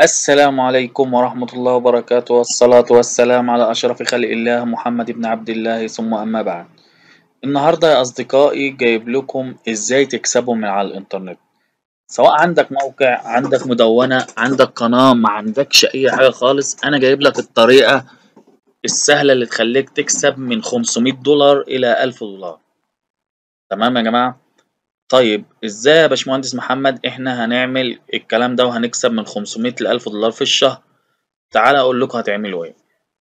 السلام عليكم ورحمة الله وبركاته والصلاة والسلام على أشرف خلق الله محمد بن عبد الله ثم أما بعد النهاردة يا أصدقائي جايب لكم إزاي تكسبوا من على الإنترنت سواء عندك موقع عندك مدونة عندك قناة ما عندكش أي حاجة خالص أنا جايب لك الطريقة السهلة اللي تخليك تكسب من 500 دولار إلى 1000 دولار تمام يا جماعة طيب ازاي يا باشمهندس محمد احنا هنعمل الكلام ده وهنكسب من 500 ل 1000 دولار في الشهر تعال اقول لكم هتعملوا ايه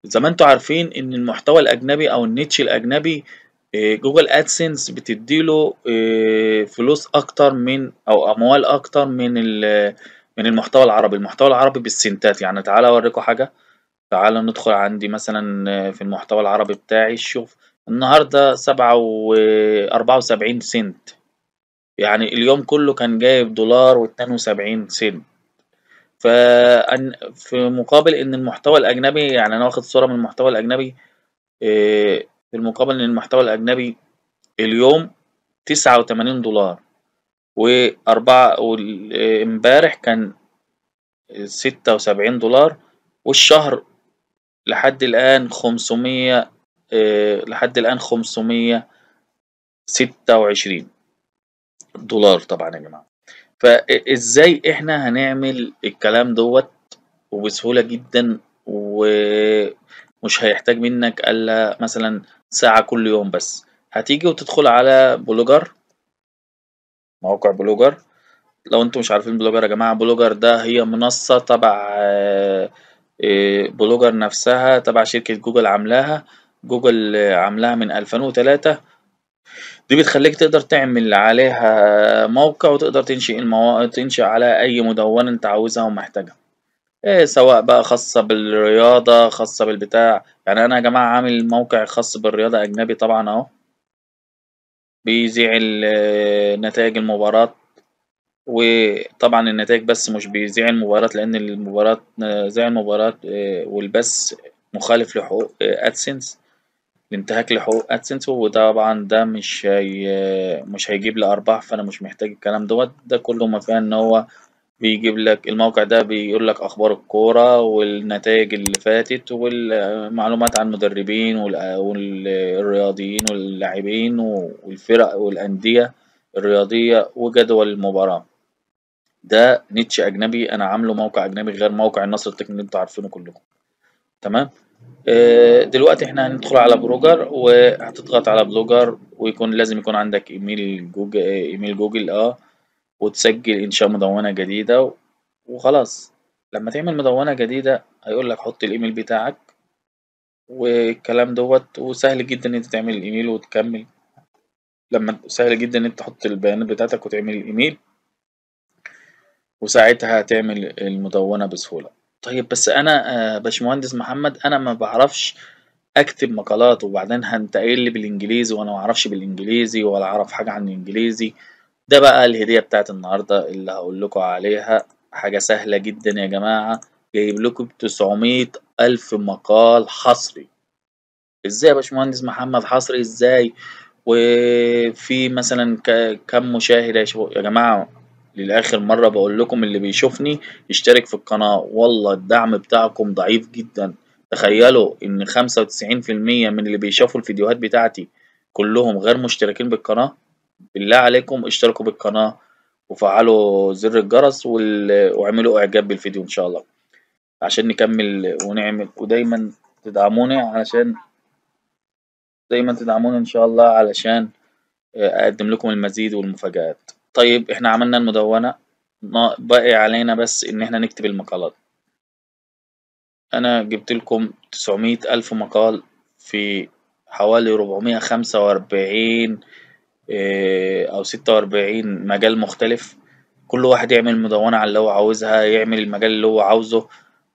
زي ما انتوا عارفين ان المحتوى الاجنبي او النيتش الاجنبي جوجل آه، ادسنس بتديله آه، فلوس اكتر من او اموال اكتر من من المحتوى العربي المحتوى العربي بالسنتات يعني تعال اوريكم حاجه تعال ندخل عندي مثلا آه، في المحتوى العربي بتاعي شوف النهارده سبعة و وسبعين سنت يعني اليوم كله كان جايب دولار واتنين وسبعين سنت فأن في مقابل ان المحتوى الاجنبي يعني انا واخد صورة من المحتوى الاجنبي آه، في المقابل ان المحتوى الاجنبي اليوم تسعة وتمانين دولار وأربعة امبارح كان ستة وسبعين دولار والشهر لحد الآن خمسمية آه، لحد الآن خمسمية ستة وعشرين دولار طبعا يا جماعه فازاي احنا هنعمل الكلام دوت وبسهوله جدا ومش هيحتاج منك الا مثلا ساعه كل يوم بس هتيجي وتدخل على بلوجر موقع بلوجر لو انتم مش عارفين بلوجر يا جماعه بلوجر ده هي منصه تبع آه، آه، بلوجر نفسها تبع شركه جوجل عاملاها جوجل عاملاها من 2003 دي بتخليك تقدر تعمل عليها موقع وتقدر تنشئ المواقع تنشئ على أي مدونة أنت عاوزها ومحتاجها إيه سواء بقى خاصة بالرياضة خاصة بالبتاع يعني أنا يا جماعة عامل موقع خاص بالرياضة أجنبي طبعا أهو بيذيع نتائج المباراه وطبعا النتائج بس مش بيذيع المباراه لان المباراه ذيع المباراه إيه، والبث مخالف لحقوق ادسنس إيه، لانتهاك لحقوق ادسنس وطبعا ده مش هي مش هيجيب لي ارباح فانا مش محتاج الكلام دوت ده كله ما فيها ان هو بيجيب لك الموقع ده بيقول لك اخبار الكوره والنتائج اللي فاتت والمعلومات عن المدربين والرياضيين واللاعبين والفرق والانديه الرياضيه وجدول المباراه ده نيتش اجنبي انا عامله موقع اجنبي غير موقع النصر التكنولوجي اللي انتوا عارفينه كلكم تمام آه، دلوقتي احنا هندخل على بلوجر وهتضغط على بلوجر ويكون لازم يكون عندك ايميل جوجل آه، ايميل جوجل اه وتسجل انشاء مدونة جديدة وخلاص لما تعمل مدونة جديدة هيقول لك حط الايميل بتاعك والكلام دوت وسهل جدا ان انت تعمل الايميل وتكمل لما سهل جدا ان انت تحط البيانات بتاعتك وتعمل الايميل وساعتها هتعمل المدونة بسهولة طيب بس أنا آآ آه، باشمهندس محمد أنا ما بعرفش أكتب مقالات، وبعدين هنتقل لي بالإنجليزي وأنا ما أعرفش بالإنجليزي ولا أعرف حاجة عن الإنجليزي، ده بقى الهدية بتاعة النهارده اللي هقول لكم عليها حاجة سهلة جدًا يا جماعة، جايب لكم الف مقال حصري، إزاي يا باشمهندس محمد حصري إزاي؟ وفي مثلًا كم مشاهد يا شباب يا جماعة للآخر مرة بقول لكم اللي بيشوفني يشترك في القناة والله الدعم بتاعكم ضعيف جدا تخيلوا إن 95% من اللي بيشوفوا الفيديوهات بتاعتي كلهم غير مشتركين بالقناة بالله عليكم اشتركوا بالقناة وفعلوا زر الجرس وال... إعجاب بالفيديو إن شاء الله عشان نكمل ونعمل ودايما تدعموني علشان دايما تدعموني إن شاء الله علشان أقدم لكم المزيد والمفاجآت طيب احنا عملنا المدونة باقي علينا بس ان احنا نكتب المقالات انا جبت لكم تسعمية الف مقال في حوالي ربعمية خمسة واربعين آه، او ستة واربعين مجال مختلف كل واحد يعمل مدونة على اللي هو عاوزها يعمل المجال اللي هو عاوزه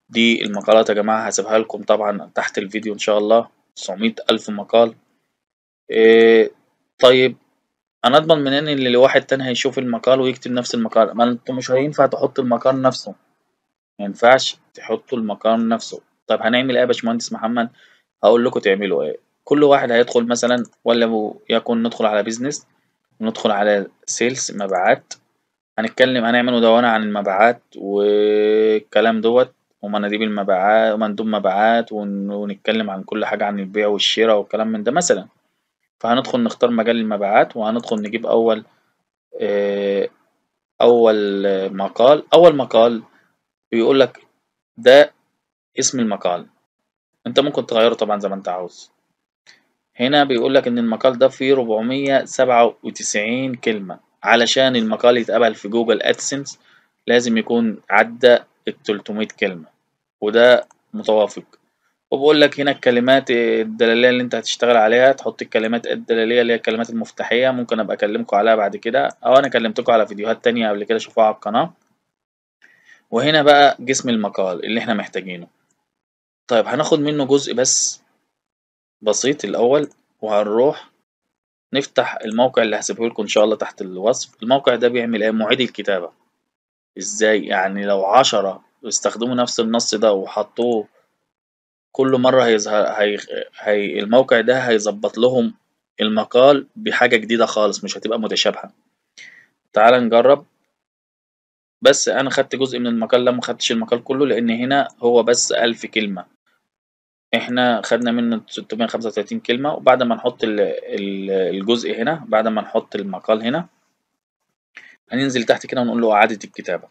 دي المقالات يا جماعة هسيبها لكم طبعا تحت الفيديو ان شاء الله تسعمية الف مقال آه، طيب انا اضمن من ان اللي واحد تاني هيشوف المقال ويكتب نفس المقال ما انتوا مش هينفع تحطوا المقال نفسه ما ينفعش تحطوا المقال نفسه طب هنعمل ايه يا باشمهندس محمد هقول لكم تعملوا ايه كل واحد هيدخل مثلا ولا يكون ندخل على بيزنس وندخل على سيلز مبيعات هنتكلم هنعمل مدونة عن المبيعات والكلام دوت ومناديب المبيعات ومندوب مبيعات ونتكلم عن كل حاجة عن البيع والشراء والكلام من ده مثلا فهندخل نختار مجال المبيعات وهندخل نجيب اول آه، اول مقال اول مقال بيقول لك ده اسم المقال انت ممكن تغيره طبعا زي ما انت عاوز هنا بيقول لك ان المقال ده فيه 497 كلمة علشان المقال يتقبل في جوجل ادسنس لازم يكون عدى ال 300 كلمة وده متوافق وبقول لك هنا الكلمات الدلاليه اللي انت هتشتغل عليها تحط الكلمات الدلاليه اللي هي الكلمات المفتاحيه ممكن ابقى اكلمكم عليها بعد كده او انا كلمتكم على فيديوهات تانية قبل كده شوفوها على القناه وهنا بقى جسم المقال اللي احنا محتاجينه طيب هناخد منه جزء بس بسيط الاول وهنروح نفتح الموقع اللي هسيبه لكم ان شاء الله تحت الوصف الموقع ده بيعمل ايه معيد الكتابه ازاي يعني لو عشرة استخدموا نفس النص ده وحطوه كل مره هيظهر هي... هي... الموقع ده هيظبط لهم المقال بحاجه جديده خالص مش هتبقى متشابهه تعال نجرب بس انا خدت جزء من المقال ده ما خدتش المقال كله لان هنا هو بس ألف كلمه احنا خدنا منه 635 كلمه وبعد ما نحط ال... الجزء هنا بعد ما نحط المقال هنا هننزل تحت كده ونقول له اعاده الكتابه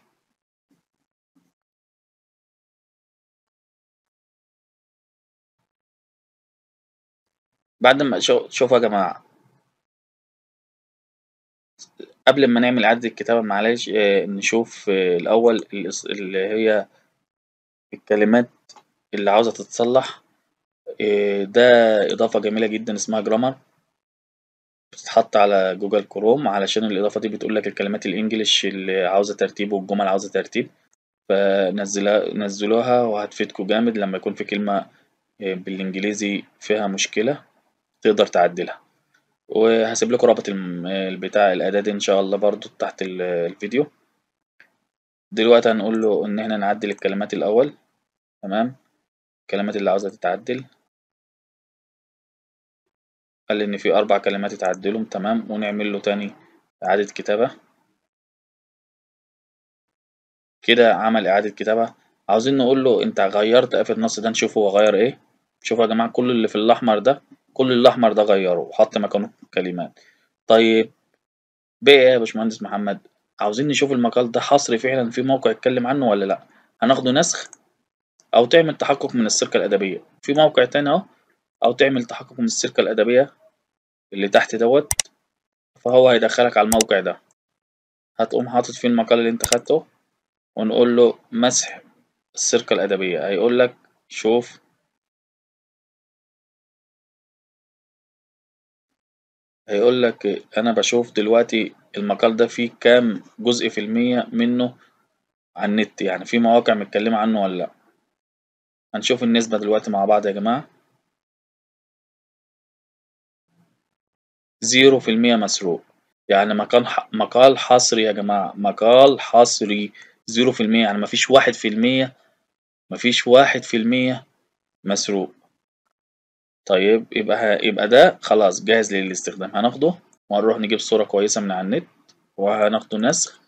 بعد ما شوفوا يا جماعة قبل ما نعمل عد الكتابة معلش آه، نشوف آه، الأول اللي هي الكلمات اللي عاوزة تتصلح آه، ده إضافة جميلة جدا اسمها جرامر بتتحط على جوجل كروم علشان الإضافة دي بتقول لك الكلمات الإنجليش اللي عاوزة ترتيب والجمل عاوزة ترتيب فنزلها نزلوها وهتفيدكوا جامد لما يكون في كلمة بالإنجليزي فيها مشكلة تقدر تعدلها وهسيب لكم رابط بتاع الأداة دي إن شاء الله برضو تحت الفيديو دلوقتي هنقول له إن احنا نعدل الكلمات الأول تمام الكلمات اللي عاوزة تتعدل قال إن في أربع كلمات اتعدلهم تمام ونعمل له تاني إعادة كتابة كده عمل إعادة كتابة عاوزين نقول له أنت غيرت قافة النص ده نشوف هو غير إيه شوفوا يا جماعة كل اللي في الأحمر ده كل الأحمر ده غيره وحط مكانه كلمات طيب بقى إيه يا باشمهندس محمد عاوزين نشوف المقال ده حصري فعلا في موقع اتكلم عنه ولا لأ هناخده نسخ أو تعمل تحقق من السيركة الأدبية في موقع تاني أهو أو تعمل تحقق من السيركة الأدبية اللي تحت دوت فهو هيدخلك على الموقع ده هتقوم حاطط فيه المقال اللي انت خدته ونقول له مسح السيركة الأدبية هيقول لك شوف هيقول لك انا بشوف دلوقتي المقال ده فيه كام جزء في المية منه على النت يعني في مواقع متكلمة عنه ولا لا هنشوف النسبة دلوقتي مع بعض يا جماعة زيرو في المية مسروق يعني مقال مقال حصري يا جماعة مقال حصري زيرو في المية يعني مفيش واحد في المية مفيش واحد في المية مسروق طيب يبقى يبقى ده خلاص جاهز للاستخدام هناخده وهنروح نجيب صورة كويسة من على النت وهناخده نسخ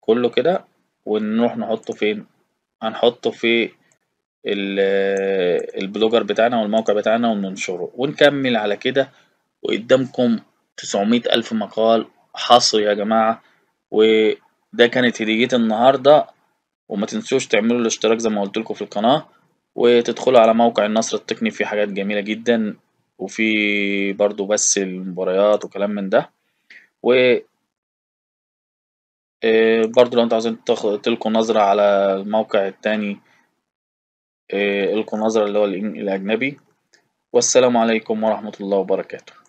كله كده ونروح نحطه فين هنحطه في البلوجر بتاعنا والموقع بتاعنا وننشره ونكمل على كده وقدامكم تسعمية ألف مقال حصري يا جماعة وده كانت هدية النهاردة وما تنسوش تعملوا الاشتراك زي ما قلت لكم في القناة وتدخلوا على موقع النصر التقني في حاجات جميلة جدا وفي برضو بس المباريات وكلام من ده و آه، برضو لو انتوا عايزين تلقوا نظرة على الموقع التاني آه، القوا نظرة اللي هو الأجنبي والسلام عليكم ورحمة الله وبركاته